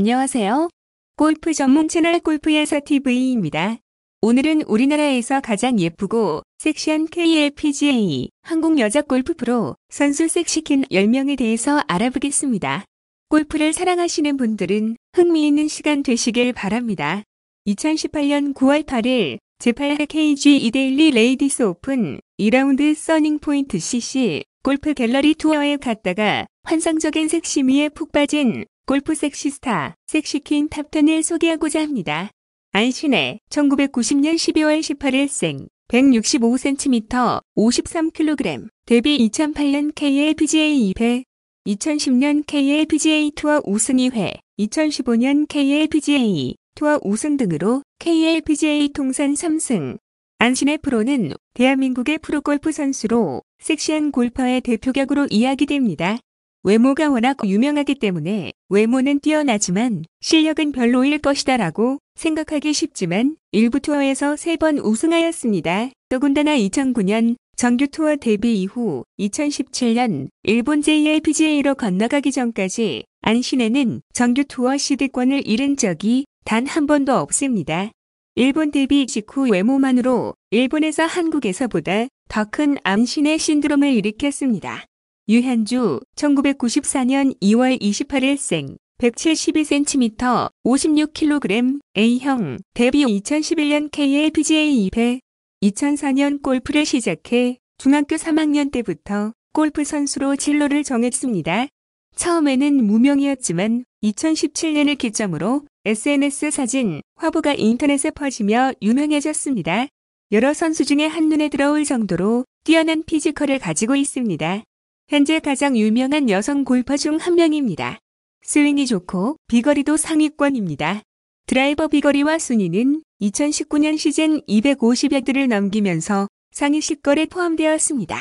안녕하세요. 골프 전문 채널 골프야사 TV입니다. 오늘은 우리나라에서 가장 예쁘고 섹시한 KLPGA 한국 여자 골프 프로 선수 섹시킨 10명에 대해서 알아보겠습니다. 골프를 사랑하시는 분들은 흥미있는 시간 되시길 바랍니다. 2018년 9월 8일 제8KG 이데일리 레이디스 오픈 2라운드 써닝포인트 CC 골프 갤러리 투어에 갔다가 환상적인 섹시미에 푹 빠진 골프 섹시스타, 섹시퀸 탑10을 소개하고자 합니다. 안신의 1990년 12월 18일 생, 165cm, 53kg, 데뷔 2008년 KLPGA 2회, 2010년 KLPGA 투어 우승 2회, 2015년 KLPGA 투어 우승 등으로 KLPGA 통산 3승. 안신의 프로는 대한민국의 프로골프 선수로 섹시한 골퍼의 대표격으로 이야기됩니다. 외모가 워낙 유명하기 때문에 외모는 뛰어나지만 실력은 별로일 것이다 라고 생각하기 쉽지만 1부 투어에서 3번 우승하였습니다. 더군다나 2009년 정규 투어 데뷔 이후 2017년 일본 JLPGA로 건너가기 전까지 안신에는 정규 투어 시드권을 잃은 적이 단 한 번도 없습니다. 일본 데뷔 직후 외모만으로 일본에서 한국에서보다 더 큰 암신의 신드롬을 일으켰습니다. 유현주 1994년 2월 28일 생 172cm 56kg A형 데뷔 2011년 KLPGA 2회 2004년 골프를 시작해 중학교 3학년 때부터 골프 선수로 진로를 정했습니다. 처음에는 무명이었지만 2017년을 기점으로 SNS 사진, 화보가 인터넷에 퍼지며 유명해졌습니다. 여러 선수 중에 한눈에 들어올 정도로 뛰어난 피지컬을 가지고 있습니다. 현재 가장 유명한 여성 골퍼 중 한 명입니다. 스윙이 좋고 비거리도 상위권입니다. 드라이버 비거리와 순위는 2019년 시즌 250야드를 넘기면서 상위 10걸에 포함되었습니다.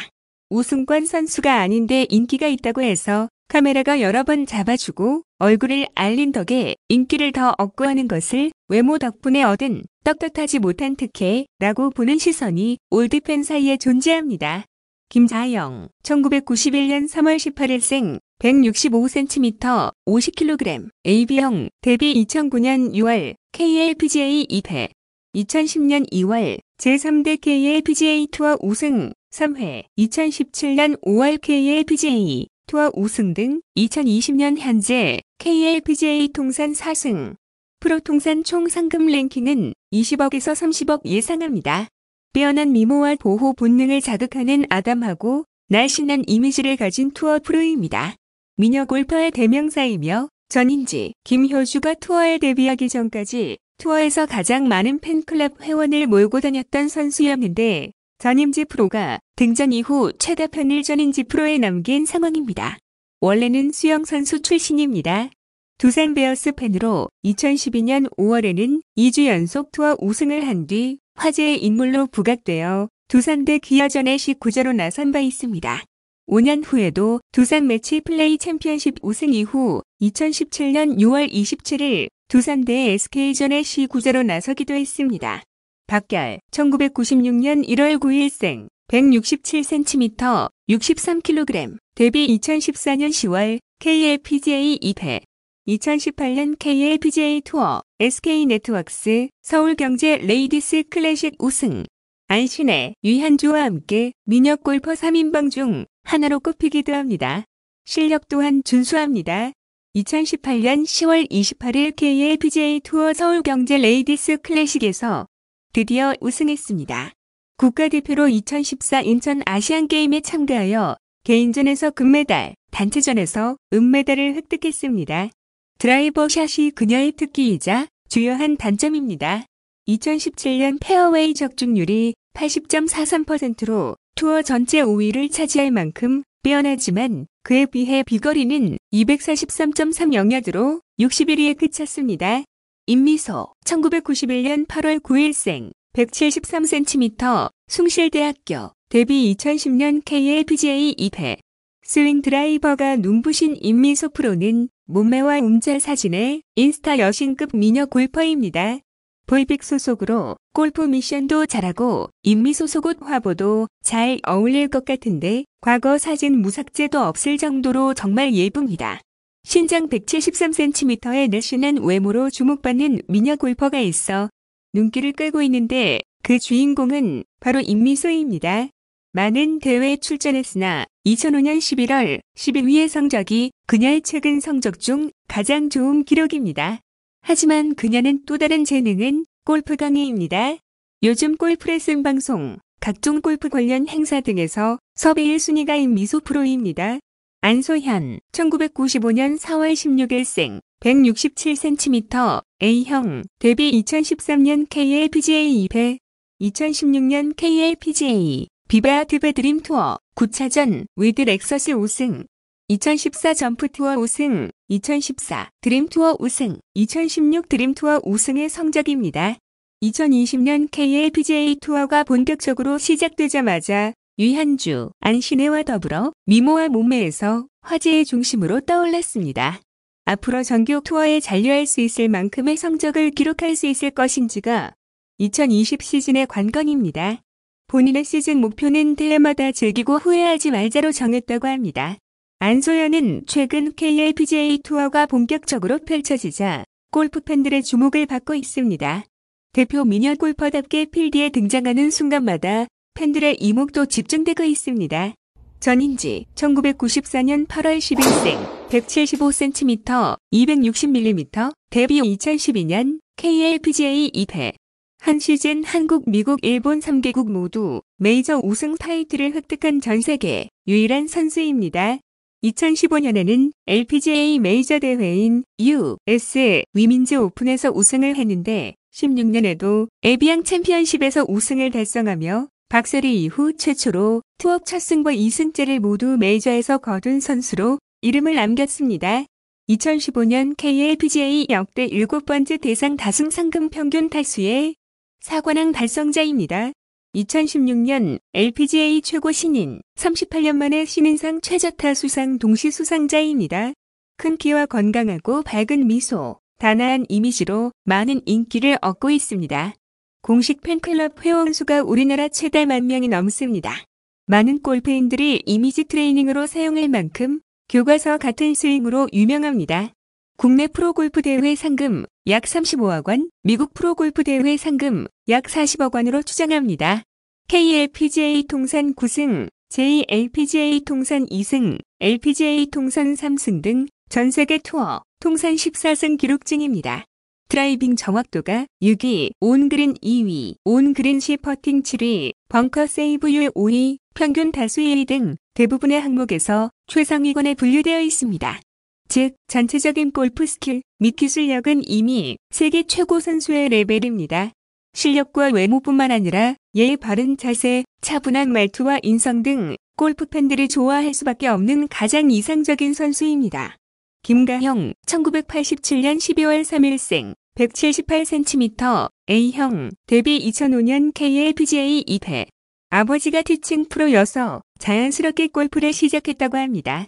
우승권 선수가 아닌데 인기가 있다고 해서 카메라가 여러 번 잡아주고 얼굴을 알린 덕에 인기를 더 얻고 하는 것을 외모 덕분에 얻은 떳떳하지 못한 특혜라고 보는 시선이 올드팬 사이에 존재합니다. 김자영, 1991년 3월 18일생, 165cm, 50kg, AB형, 데뷔 2009년 6월, KLPGA 2회, 2010년 2월, 제3대 KLPGA 투어 우승, 3회, 2017년 5월 KLPGA 투어 우승 등 2020년 현재 KLPGA 통산 4승, 프로 통산 총 상금 랭킹은 20억에서 30억 예상합니다. 뛰어난 미모와 보호 본능을 자극하는 아담하고 날씬한 이미지를 가진 투어 프로입니다. 미녀 골퍼의 대명사이며 전인지, 김효주가 투어에 데뷔하기 전까지 투어에서 가장 많은 팬클럽 회원을 몰고 다녔던 선수였는데 전임지 프로가 등전 이후 최다 편을 전인지 프로에 남긴 상황입니다. 원래는 수영 선수 출신입니다. 두산 베어스 팬으로 2012년 5월에는 2주 연속 투어 우승을 한뒤 화제의 인물로 부각되어 두산대 귀화전에 19자로 나선 바 있습니다. 5년 후에도 두산 매치 플레이 챔피언십 우승 이후 2017년 6월 27일 두산대 s k 전에 19자로 나서기도 했습니다. 박결 1996년 1월 9일생 167cm 63kg 데뷔 2014년 10월 KLPGA 2회 2018년 KLPJ 투어 SK네트웍스 서울경제 레이디스 클래식 우승 안신의 유현주와 함께 민혁 골퍼 3인방 중 하나로 꼽히기도 합니다. 실력 또한 준수합니다. 2018년 10월 28일 KLPJ 투어 서울경제 레이디스 클래식에서 드디어 우승했습니다. 국가대표로 2014 인천 아시안게임에 참가하여 개인전에서 금메달, 단체전에서 은메달을 획득했습니다. 드라이버 샷이 그녀의 특기이자 주요한 단점입니다. 2017년 페어웨이 적중률이 80.43%로 투어 전체 5위를 차지할 만큼 빼어나지만 그에 비해 비거리는 2 4 3 3 0여드로 61위에 그쳤습니다. 임미소 1991년 8월 9일생 173cm 숭실대학교 데뷔 2010년 KLPGA 2회 스윙 드라이버가 눈부신 임미소 프로는 몸매와 움짤 사진에 인스타 여신급 미녀 골퍼입니다. 볼빅 소속으로 골프 미션도 잘하고 인미 소속 옷 화보도 잘 어울릴 것 같은데 과거 사진 무삭제도 없을 정도로 정말 예쁩니다. 신장 173cm의 날씬한 외모로 주목받는 미녀 골퍼가 있어 눈길을 끌고 있는데 그 주인공은 바로 인미소입니다 많은 대회에 출전했으나 2005년 11월 11위의 성적이 그녀의 최근 성적 중 가장 좋은 기록입니다. 하지만 그녀는 또 다른 재능은 골프 강의입니다. 요즘 골프 레슨 방송, 각종 골프 관련 행사 등에서 섭외 1순위가인 미소 프로입니다. 안소현, 1995년 4월 16일생, 167cm, A형, 데뷔 2013년 KLPGA 2회, 2016년 KLPGA 비바 아트베 드림 투어 9차전 위드 렉서스 우승 2014 점프 투어 우승 2014 드림 투어 우승 2016 드림 투어 우승의 성적입니다. 2020년 KLPGA 투어가 본격적으로 시작되자마자 유현주 안신혜와 더불어 미모와 몸매에서 화제의 중심으로 떠올랐습니다. 앞으로 전교 투어에 잔류할 수 있을 만큼의 성적을 기록할 수 있을 것인지가 2020 시즌의 관건입니다. 본인의 시즌 목표는 대회마다 즐기고 후회하지 말자로 정했다고 합니다. 안소연은 최근 KLPGA 투어가 본격적으로 펼쳐지자 골프 팬들의 주목을 받고 있습니다. 대표 미녀 골퍼답게 필드에 등장하는 순간마다 팬들의 이목도 집중되고 있습니다. 전인지 1994년 8월 11생 175cm 260mm 데뷔 2012년 KLPGA 2회 한 시즌 한국, 미국, 일본 3개국 모두 메이저 우승 타이틀을 획득한 전 세계 유일한 선수입니다. 2015년에는 LPGA 메이저 대회인 US 위민즈 오픈에서 우승을 했는데 16년에도 에비앙 챔피언십에서 우승을 달성하며 박세리 이후 최초로 투어첫 승과 2승째를 모두 메이저에서 거둔 선수로 이름을 남겼습니다. 2015년 KLPGA 역대 7번째 대상 다승 상금 평균 타수에 사관왕 달성자입니다. 2016년 LPGA 최고 신인 38년 만에 신인상 최저타 수상 동시 수상자입니다. 큰 키와 건강하고 밝은 미소, 단아한 이미지로 많은 인기를 얻고 있습니다. 공식 팬클럽 회원수가 우리나라 최대 만 명이 넘습니다. 많은 골프인들이 이미지 트레이닝으로 사용할 만큼 교과서 같은 스윙으로 유명합니다. 국내 프로골프 대회 상금 약 35억 원, 미국 프로골프 대회 상금 약 40억 원으로 추정합니다. KLPGA 통산 9승, JLPGA 통산 2승, LPGA 통산 3승 등 전 세계 투어 통산 14승 기록 중입니다. 드라이빙 정확도가 6위, 온그린 2위, 온그린 시 퍼팅 7위, 벙커 세이브율 5위, 평균 다수 1위 등 대부분의 항목에서 최상위권에 분류되어 있습니다. 즉 전체적인 골프 스킬 및 기술력은 이미 세계 최고 선수의 레벨입니다. 실력과 외모뿐만 아니라 예의 바른 자세, 차분한 말투와 인성 등 골프 팬들이 좋아할 수밖에 없는 가장 이상적인 선수입니다. 김가형, 1987년 12월 3일생, 178cm, A형, 데뷔 2005년 KLPGA 2회. 아버지가 티칭 프로여서 자연스럽게 골프를 시작했다고 합니다.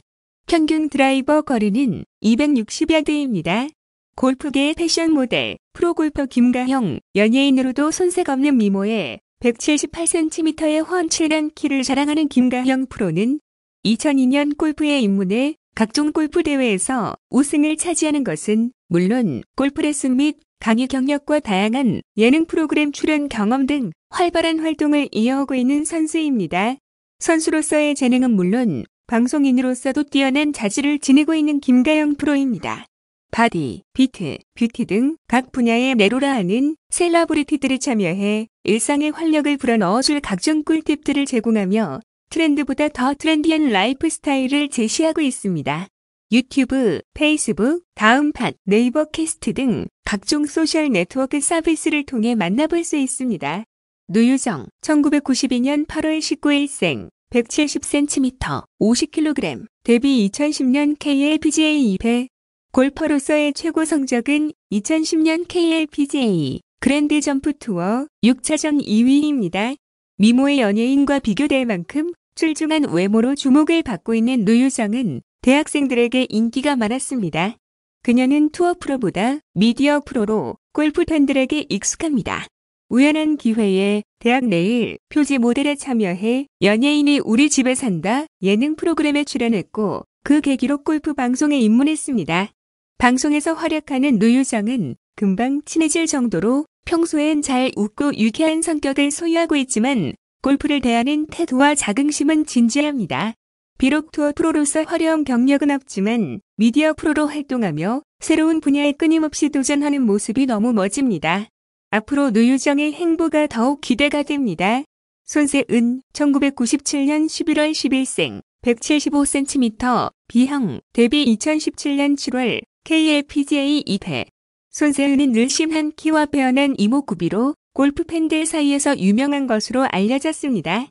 평균 드라이버 거리는 260야드입니다. 골프계의 패션 모델, 프로골퍼 김가형, 연예인으로도 손색없는 미모에 178cm의 훤칠한 키를 자랑하는 김가형 프로는 2002년 골프에 입문해 각종 골프 대회에서 우승을 차지하는 것은 물론 골프 레슨 및 강의 경력과 다양한 예능 프로그램 출연 경험 등 활발한 활동을 이어오고 있는 선수입니다. 선수로서의 재능은 물론 방송인으로서도 뛰어난 자질을 지니고 있는 김가영 프로입니다. 바디, 비트, 뷰티 등 각 분야의 내로라 하는 셀러브리티들이 참여해 일상의 활력을 불어넣어줄 각종 꿀팁들을 제공하며 트렌드보다 더 트렌디한 라이프 스타일을 제시하고 있습니다. 유튜브, 페이스북, 다음팟, 네이버 캐스트 등 각종 소셜 네트워크 서비스를 통해 만나볼 수 있습니다. 노유정, 1992년 8월 19일생 170cm, 50kg, 데뷔 2010년 KLPGA 2회. 골퍼로서의 최고 성적은 2010년 KLPGA 그랜드 점프 투어 6차전 2위입니다. 미모의 연예인과 비교될 만큼 출중한 외모로 주목을 받고 있는 노유정은 대학생들에게 인기가 많았습니다. 그녀는 투어 프로보다 미디어 프로로 골프 팬들에게 익숙합니다. 우연한 기회에 대학 내일 표지 모델에 참여해 연예인이 우리 집에 산다 예능 프로그램에 출연했고 그 계기로 골프 방송에 입문했습니다. 방송에서 활약하는 노유정은 금방 친해질 정도로 평소엔 잘 웃고 유쾌한 성격을 소유하고 있지만 골프를 대하는 태도와 자긍심은 진지합니다. 비록 투어 프로로서 화려한 경력은 없지만 미디어 프로로 활동하며 새로운 분야에 끊임없이 도전하는 모습이 너무 멋집니다. 앞으로 노유정의 행보가 더욱 기대가 됩니다. 손세은 1997년 11월 10일생 175cm B형 데뷔 2017년 7월 KLPGA 2회 손세은은 늘심한 키와 빼어난 이목구비로 골프 팬들 사이에서 유명한 것으로 알려졌습니다.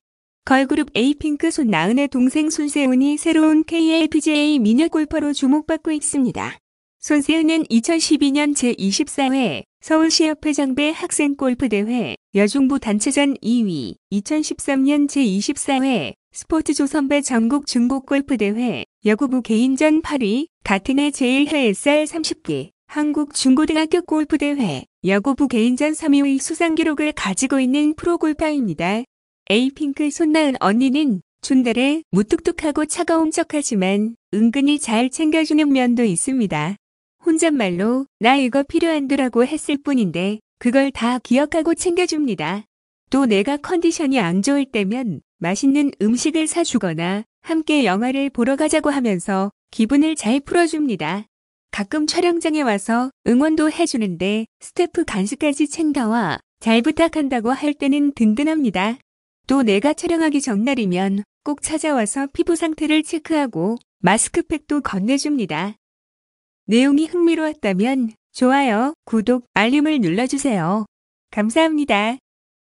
걸그룹 에이핑크 손나은의 동생 손세은이 새로운 KLPGA 미녀 골퍼로 주목받고 있습니다. 손세은은 2012년 제24회 서울시협 회장배 학생 골프대회 여중부 단체전 2위 2013년 제24회 스포츠조선배 전국 중국 골프대회 여고부 개인전 8위 같은 해 제1회 SR 30기 한국 중고등학교 골프대회 여고부 개인전 3위의 수상기록을 가지고 있는 프로골파입니다 에이핑크 손나은 언니는 준달에 무뚝뚝하고 차가운 척하지만 은근히 잘 챙겨주는 면도 있습니다. 혼잣말로 나 이거 필요한데라고 했을 뿐인데 그걸 다 기억하고 챙겨줍니다. 또 내가 컨디션이 안 좋을 때면 맛있는 음식을 사주거나 함께 영화를 보러 가자고 하면서 기분을 잘 풀어줍니다. 가끔 촬영장에 와서 응원도 해주는데 스태프 간식까지 챙겨와 잘 부탁한다고 할 때는 든든합니다. 또 내가 촬영하기 전날이면 꼭 찾아와서 피부 상태를 체크하고 마스크팩도 건네줍니다. 내용이 흥미로웠다면 좋아요, 구독, 알림을 눌러주세요. 감사합니다.